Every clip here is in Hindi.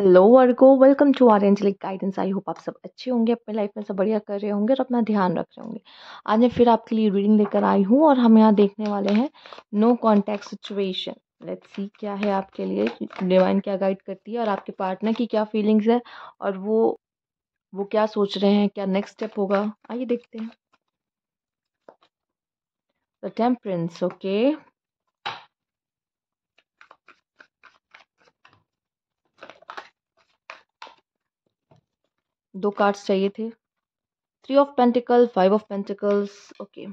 Hello Virgo welcome to our angelic guidance I hope आप सब अच्छे होंगे अपने लाइफ में सब बढ़िया कर रहे होंगे और अपना ध्यान रख रहे होंगे आज मैं फिर आपके लिए रीडिंग लेकर आई हूँ और हम यहाँ देखने वाले हैं no contact situation let's see क्या है आपके लिए डिवाइन क्या गाइड करती है और आपके पार्टनर की क्या फीलिंग्स है और वो वो क्या सोच रहे हैं क्या नेक्स्ट स्टेप होगा आइए देखते हैं द टेम्परेंस ओके दो कार्ड्स चाहिए थे three of pentacle five of pentacles okay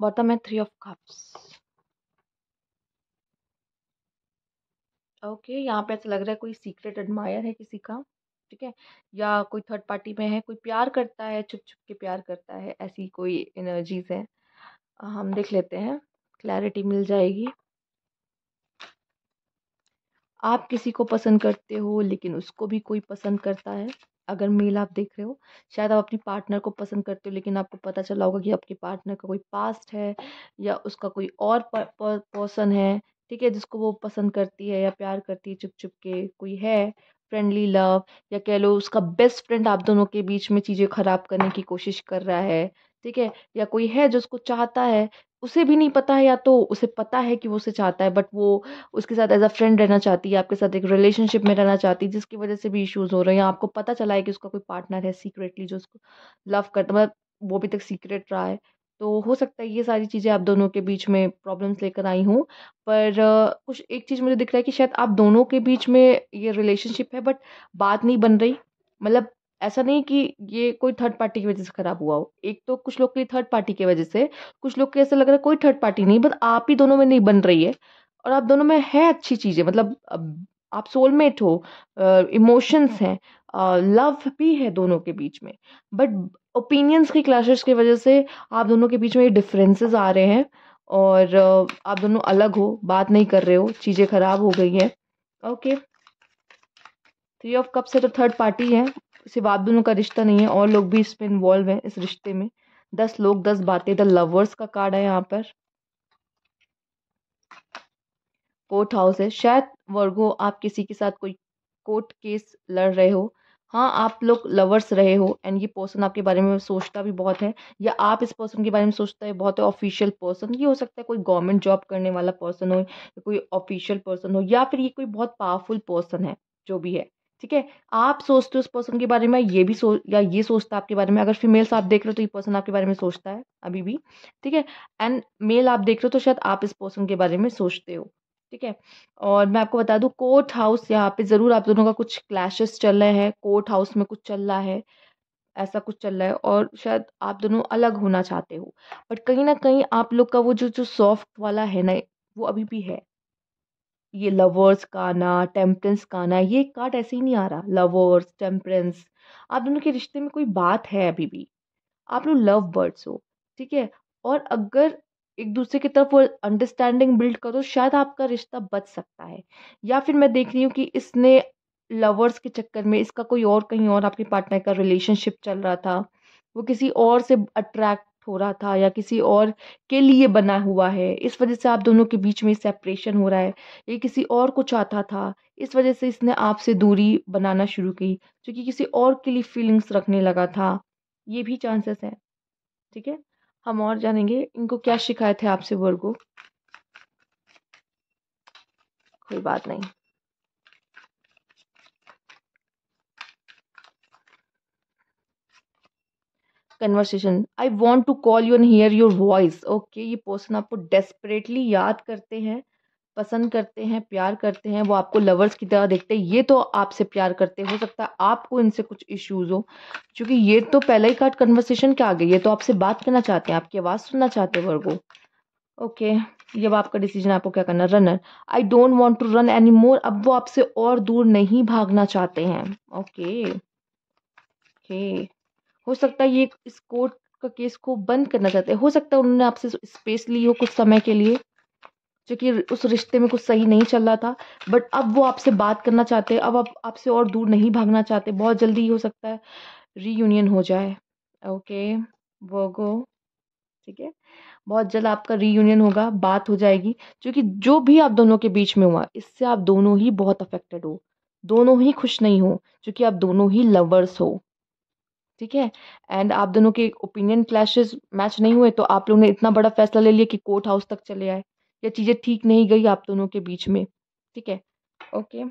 bottom है थ्री ऑफ कप्स ओके यहाँ पे ऐसा लग रहा है कोई सीक्रेट एडमायर है किसी का ठीक है या कोई थर्ड पार्टी में है कोई प्यार करता है छुप छुप के प्यार करता है ऐसी कोई एनर्जीज है हम देख लेते हैं क्लैरिटी मिल जाएगी आप किसी को पसंद करते हो लेकिन उसको भी कोई पसंद करता है अगर मेल आप देख रहे हो शायद आप अपनी पार्टनर को पसंद करते हो लेकिन आपको पता चला होगा कि आपके पार्टनर का कोई पास्ट है या उसका कोई और पर्सन है ठीक है जिसको वो पसंद करती है या प्यार करती है चुप चुप के कोई है फ्रेंडली लव या कह लो उसका बेस्ट फ्रेंड आप दोनों के बीच में चीज़ें ख़राब करने की कोशिश कर रहा है ठीक है या कोई है जो उसको चाहता है उसे भी नहीं पता है या तो उसे पता है कि वो उसे चाहता है बट वो उसके साथ एज अ फ्रेंड रहना चाहती है आपके साथ एक रिलेशनशिप में रहना चाहती है जिसकी वजह से भी इश्यूज हो रहे हैं या आपको पता चला है कि उसका कोई पार्टनर है सीक्रेटली जो उसको लव करता मतलब वो अभी तक सीक्रेट रहा है तो हो सकता है ये सारी चीज़ें आप दोनों के बीच में प्रॉब्लम्स लेकर आई हूँ पर कुछ एक चीज़ मुझे दिख रहा है कि शायद आप दोनों के बीच में ये रिलेशनशिप है बट बात नहीं बन रही मतलब ऐसा नहीं कि ये कोई थर्ड पार्टी की वजह से ख़राब हुआ हो एक तो कुछ लोग के लिए थर्ड पार्टी की वजह से कुछ लोग के ऐसा लग रहा है कोई थर्ड पार्टी नहीं बस आप ही दोनों में नहीं बन रही है और आप दोनों में है अच्छी चीज़ें मतलब आप सोलमेट हो इमोशंस हैं लव भी है दोनों के बीच में बट ओपिनियंस की क्लैशेस की वजह से आप दोनों के बीच में ये डिफरेंसेस आ रहे हैं और आप दोनों अलग हो बात नहीं कर रहे हो चीज़ें ख़राब हो गई हैं ओके थ्री ऑफ कप से तो थर्ड पार्टी है सिर्फ आप दोनों का रिश्ता नहीं है और लोग भी इसमें इन्वॉल्व हैं इस रिश्ते में दस लोग दस बातें द लवर्स का कार्ड है यहाँ पर कोर्ट हाउस है शायद वर्गो आप किसी के साथ कोई कोर्ट केस लड़ रहे हो हाँ आप लोग लवर्स रहे हो एंड ये पर्सन आपके बारे में सोचता भी बहुत है या आप इस पर्सन के बारे में सोचता है बहुत है ऑफिशियल पर्सन ये हो सकता है कोई गवर्नमेंट जॉब करने वाला पर्सन हो या कोई ऑफिशियल पर्सन हो या फिर ये कोई बहुत पावरफुल पर्सन है जो भी है ठीक है आप सोचते हो उस पर्सन के बारे में ये भी सोच या ये सोचता है आपके बारे में अगर फीमेल्स आप देख रहे हो तो ये पर्सन आपके बारे में सोचता है अभी भी ठीक है एंड मेल आप देख रहे हो तो शायद आप इस पर्सन के बारे में सोचते हो ठीक है और मैं आपको बता दूँ कोर्ट हाउस यहाँ पे ज़रूर आप दोनों का कुछ क्लैशेस चल रहे हैं कोर्ट हाउस में कुछ चल रहा है ऐसा कुछ चल रहा है और शायद आप दोनों अलग होना चाहते हो बट कहीं ना कहीं आप लोग का वो जो जो सॉफ्ट वाला है ना वो अभी भी है ये लवर्स काना टेम्परेंस काना ये कार्ड ऐसे ही नहीं आ रहा लवर्स टेम्परेंस आप दोनों के रिश्ते में कोई बात है अभी भी आप लोग लव बर्ड्स हो ठीक है और अगर एक दूसरे की तरफ वो अंडरस्टैंडिंग बिल्ड करो शायद आपका रिश्ता बच सकता है या फिर मैं देख रही हूँ कि इसने लवर्स के चक्कर में इसका कोई और कहीं और आपके पार्टनर का रिलेशनशिप चल रहा था वो किसी और से अट्रैक्ट हो रहा था या किसी और के लिए बना हुआ है इस वजह से आप दोनों के बीच में सेपरेशन हो रहा है ये किसी और को चाहता था इस वजह से इसने आपसे दूरी बनाना शुरू की क्योंकि किसी और के लिए फीलिंग्स रखने लगा था ये भी चांसेस हैं ठीक है हम और जानेंगे इनको क्या शिकायत है आपसे वर्गो कोई बात नहीं conversation I want to call you and hear your voice okay ये पर्सन आपको डेस्परेटली याद करते हैं पसंद करते हैं प्यार करते हैं वो आपको लवर्स की तरह देखते हैं ये तो आपसे प्यार करते हो सकता है आपको इनसे कुछ इश्यूज हो क्योंकि ये तो पहले ही कार्ड कन्वर्सेशन के आ गई ये तो आपसे बात करना चाहते हैं आपकी आवाज़ सुनना चाहते हैं वर्गो ओके ये अब आपका डिसीजन आपको क्या करना runner I don't want to run any more अब वो आपसे और दूर नहीं भागना चाहते हैं ओके okay, ओके okay. हो सकता है ये इस कोर्ट का केस को बंद करना चाहते हैं हो सकता है उन्होंने आपसे स्पेस ली हो कुछ समय के लिए जो कि उस रिश्ते में कुछ सही नहीं चल रहा था बट अब वो आपसे बात करना चाहते हैं अब आप आपसे और दूर नहीं भागना चाहते बहुत जल्दी हो सकता है रीयूनियन हो जाए ओके वर्गो ठीक है बहुत जल्द आपका रीयूनियन होगा बात हो जाएगी क्योंकि जो भी आप दोनों के बीच में हुआ इससे आप दोनों ही बहुत अफेक्टेड हो दोनों ही खुश नहीं हो क्योंकि आप दोनों ही लवर्स हो ठीक है एंड आप दोनों के ओपिनियन क्लैशेस मैच नहीं हुए तो आप लोगों ने इतना बड़ा फैसला ले लिया कि कोर्ट हाउस तक चले आए या चीज़ें ठीक नहीं गई आप दोनों के बीच में ठीक है ओके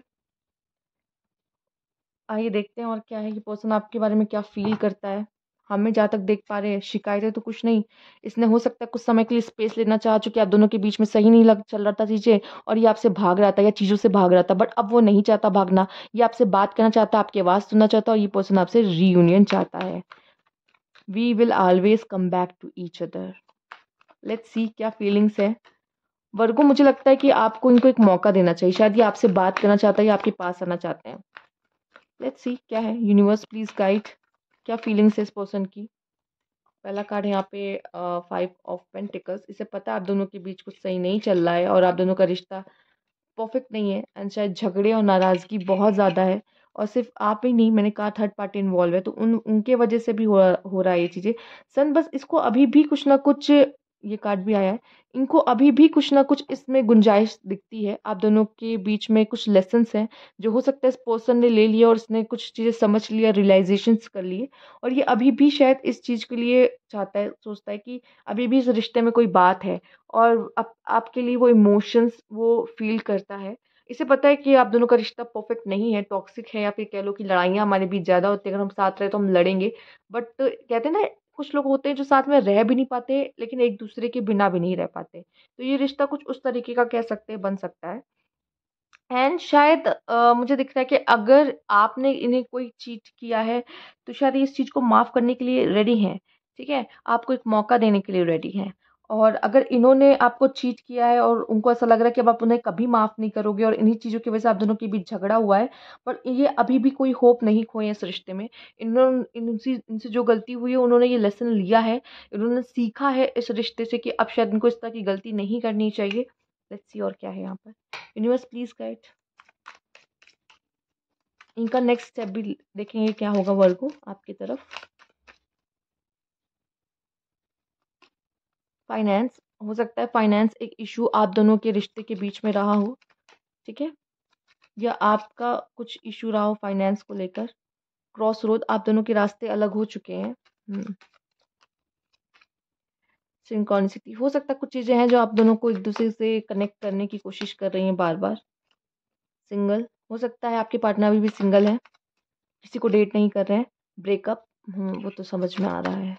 आइए देखते हैं और क्या है कि पर्सन आपके बारे में क्या फील करता है हमें हाँ, जहाँ तक देख पा रहे हैं शिकायतें तो कुछ नहीं इसने हो सकता है कुछ समय के लिए स्पेस लेना चाह चुके आप दोनों के बीच में सही नहीं लग चल रहा था चीज़ें और ये आपसे भाग रहा था या चीज़ों से भाग रहा था बट अब वो नहीं चाहता भागना ये आपसे बात करना चाहता आपकी आवाज़ सुनना चाहता और ये पर्सन आपसे रीयूनियन चाहता है we will always come back to each other let see क्या फीलिंग्स है वर्गो मुझे लगता है कि आपको इनको एक मौका देना चाहिए शायद ये आपसे बात करना चाहता है या आपके पास आना चाहते हैं लेट्स सी क्या है यूनिवर्स प्लीज गाइड क्या फीलिंग्स है इस पर्सन की पहला कार्ड यहाँ पे फाइव ऑफ पेंटिकल्स इसे पता है आप दोनों के बीच कुछ सही नहीं चल रहा है और आप दोनों का रिश्ता परफेक्ट नहीं है एंड शायद झगड़े और नाराज़गी बहुत ज़्यादा है और सिर्फ आप ही नहीं मैंने कहा थर्ड पार्टी इन्वॉल्व है तो उन उनके वजह से भी हो हो रहा है ये चीज़ें सन बस इसको अभी भी कुछ ना कुछ ये कार्ड भी आया है इनको अभी भी कुछ ना कुछ इसमें गुंजाइश दिखती है आप दोनों के बीच में कुछ लेसन्स हैं जो हो सकता है इस पर्सन ने ले लिया और इसने कुछ चीज़ें समझ लिया रियलाइजेशन कर लिए और ये अभी भी शायद इस चीज़ के लिए चाहता है सोचता है कि अभी भी इस रिश्ते में कोई बात है और आप, आपके लिए वो इमोशंस वो फील करता है इसे पता है कि आप दोनों का रिश्ता परफेक्ट नहीं है टॉक्सिक है या फिर कह लो कि लड़ाइयाँ हमारे बीच ज़्यादा होती है अगर हम साथ रहे तो हम लड़ेंगे बट कहते हैं ना कुछ लोग होते हैं जो साथ में रह भी नहीं पाते लेकिन एक दूसरे के बिना भी नहीं रह पाते तो ये रिश्ता कुछ उस तरीके का कह सकते हैं बन सकता है एंड शायद आ, मुझे दिख रहा है कि अगर आपने इन्हें कोई चीट किया है तो शायद इस चीज़ को माफ़ करने के लिए रेडी हैं ठीक है आपको एक मौका देने के लिए रेडी हैं और अगर इन्होंने आपको चीट किया है और उनको ऐसा लग रहा है कि अब आप उन्हें कभी माफ़ नहीं करोगे और इन्हीं चीज़ों की वजह से आप दोनों के बीच झगड़ा हुआ है पर ये अभी भी कोई होप नहीं खोए इस रिश्ते में इन्होंने इनसे इनसे जो गलती हुई है उन्होंने ये लेसन लिया है इन्होंने सीखा है इस रिश्ते से कि अब शायद इनको इस तरह की गलती नहीं करनी चाहिए लेट्स सी और क्या है यहाँ पर यूनिवर्स प्लीज़ गाइड इनका नेक्स्ट स्टेप भी देखेंगे क्या होगा वर्गो आपकी तरफ फाइनेंस हो सकता है फाइनेंस एक इशू आप दोनों के रिश्ते के बीच में रहा हो ठीक है या आपका कुछ इशू रहा हो फाइनेंस को लेकर क्रॉस रोड आप दोनों के रास्ते अलग हो चुके हैं सिंकॉनिसिटी हम्म। हो सकता है कुछ चीज़ें हैं जो आप दोनों को एक दूसरे से कनेक्ट करने की कोशिश कर रही हैं बार बार सिंगल हो सकता है आपके पार्टनर भी, भी सिंगल है किसी को डेट नहीं कर रहे हैं ब्रेकअप हम्म, वो तो समझ में आ रहा है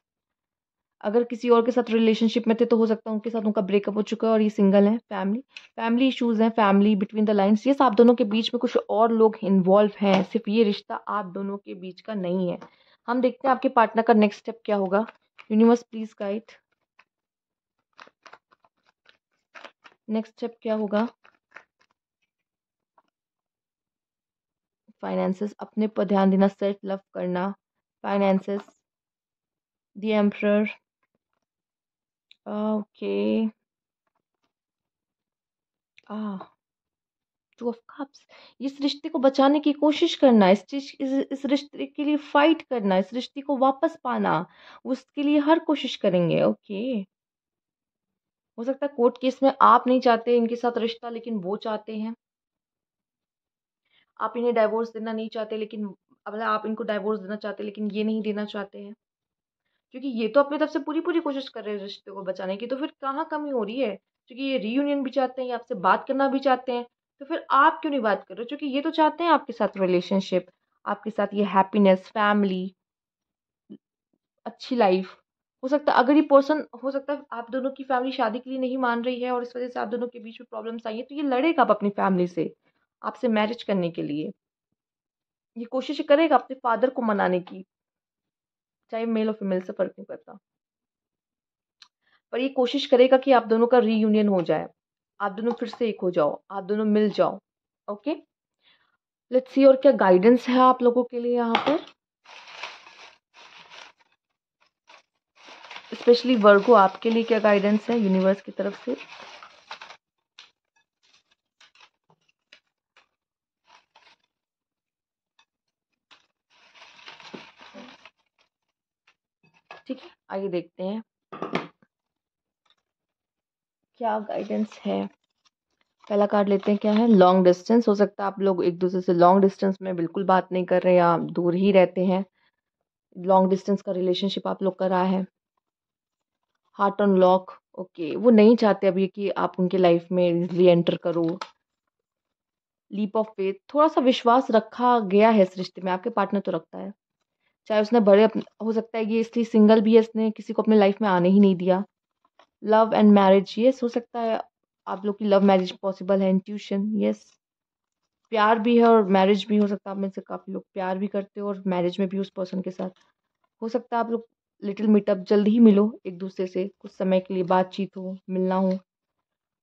अगर किसी और के साथ रिलेशनशिप में थे तो हो सकता है उनके साथ उनका ब्रेकअप हो चुका है और ये सिंगल है फैमिली फैमिली इशूज़ हैं फैमिली बिटवीन द लाइन्स ये आप दोनों के बीच में कुछ और लोग इन्वॉल्व हैं सिर्फ ये रिश्ता आप दोनों के बीच का नहीं है हम देखते हैं आपके पार्टनर का नेक्स्ट स्टेप क्या होगा universe please guide next step क्या होगा फाइनेंसेस अपने पर ध्यान देना सेल्फ लव करना finances the emperor Ah, okay. Ah! Two of cups इस रिश्ते को बचाने की कोशिश करना, इस चीज़ इस इस रिश्ते के लिए फाइट करना, इस रिश्ते को वापस पाना, उसके लिए हर कोशिश करेंगे, ओके। हो सकता है कोर्ट केस में आप नहीं चाहते इनके साथ रिश्ता लेकिन वो चाहते हैं। आप इन्हें डाइवोर्स देना नहीं चाहते लेकिन अब मतलब आप इनको डाइवोर्स देना चाहते लेकिन ये नहीं देना चाहते हैं। क्योंकि ये तो अपने तरफ से पूरी पूरी कोशिश कर रहे हैं रिश्ते को बचाने की तो फिर कहाँ कमी हो रही है क्योंकि ये रीयूनियन भी चाहते हैं ये आपसे बात करना भी चाहते हैं तो फिर आप क्यों नहीं बात कर रहे हो क्योंकि ये तो चाहते हैं आपके साथ रिलेशनशिप आपके साथ ये हैप्पीनेस फैमिली अच्छी लाइफ हो सकता है अगर ये पर्सन हो सकता है आप दोनों की फैमिली शादी के लिए नहीं मान रही है और इस वजह से आप दोनों के बीच में प्रॉब्लम्स आई हैं तो ये लड़ेगा आप अपनी फैमिली से आपसे मैरिज करने के लिए ये कोशिश करेगा अपने फादर को मनाने की चाहे मेल और फीमेल से फ़र्क नहीं पड़ता पर ये कोशिश करेगा कि आप दोनों का रीयूनियन हो जाए आप दोनों फिर से एक हो जाओ आप दोनों मिल जाओ ओके लेट्स सी और क्या गाइडेंस है आप लोगों के लिए यहाँ पर स्पेशली वर्गो आपके लिए क्या गाइडेंस है यूनिवर्स की तरफ से आगे देखते हैं क्या गाइडेंस है पहला कार्ड लेते हैं क्या है लॉन्ग डिस्टेंस हो सकता है आप लोग एक दूसरे से लॉन्ग डिस्टेंस में बिल्कुल बात नहीं कर रहे या दूर ही रहते हैं लॉन्ग डिस्टेंस का रिलेशनशिप आप लोग कर रहा है हार्ट ऑन लॉक ओके वो नहीं चाहते अभी कि आप उनके लाइफ में इजली एंटर करो लीप ऑफ फेथ थोड़ा सा विश्वास रखा गया है इस रिश्ते में आपके पार्टनर तो रखता है चाहे उसने बड़े हो सकता है कि इसलिए सिंगल भी है इसने किसी को अपने लाइफ में आने ही नहीं दिया लव एंड मैरिज येस हो सकता है आप लोग की लव मैरिज पॉसिबल है इंट्यूशन यस प्यार भी है और मैरिज भी हो सकता है आप में से काफ़ी लोग प्यार भी करते हो और मैरिज में भी उस पर्सन के साथ हो सकता है आप लोग लिटिल मीटअप जल्द ही मिलो एक दूसरे से कुछ समय के लिए बातचीत हो मिलना हो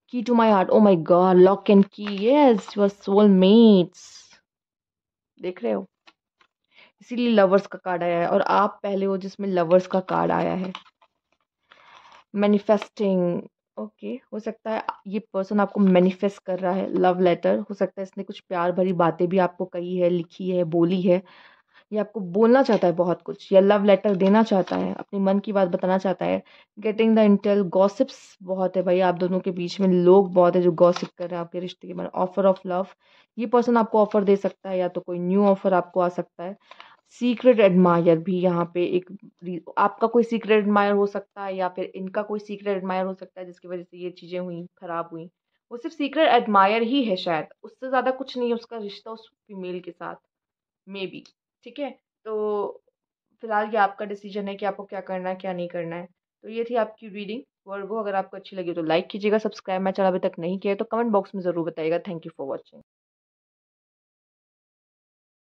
key to my heart oh my God lock and key yes your soul mates देख रहे हो इसीलिए लवर्स का कार्ड आया है और आप पहले हो जिसमें लवर्स का कार्ड आया है मैनिफेस्टिंग ओके okay, हो सकता है ये पर्सन आपको मैनिफेस्ट कर रहा है लव लेटर हो सकता है इसने कुछ प्यार भरी बातें भी आपको कही है लिखी है बोली है ये आपको बोलना चाहता है बहुत कुछ या लव लेटर देना चाहता है अपने मन की बात बताना चाहता है गेटिंग द इंटेल गॉसिप्स बहुत है भाई आप दोनों के बीच में लोग बहुत है जो गॉसिप कर रहे हैं आपके रिश्ते के बारे में ऑफर ऑफ लव ये पर्सन आपको ऑफर दे सकता है या तो कोई न्यू ऑफर आपको आ सकता है सीक्रेट एडमायर भी यहाँ पे एक आपका कोई सीक्रेट एडमायर हो सकता है या फिर इनका कोई सीक्रेट एडमायर हो सकता है जिसकी वजह से ये चीज़ें हुई ख़राब हुई वो सिर्फ सीक्रेट एडमायर ही है शायद उससे ज़्यादा कुछ नहीं है उसका रिश्ता उस फीमेल के साथ मे बी ठीक है तो फिलहाल ये आपका डिसीजन है कि आपको क्या करना है क्या नहीं करना है तो ये थी आपकी रीडिंग वर्गो अगर आपको अच्छी लगी तो लाइक कीजिएगा सब्सक्राइब मैं चल अभी तक नहीं किया तो कमेंट बॉक्स में ज़रूर बताइएगा थैंक यू फॉर वॉचिंग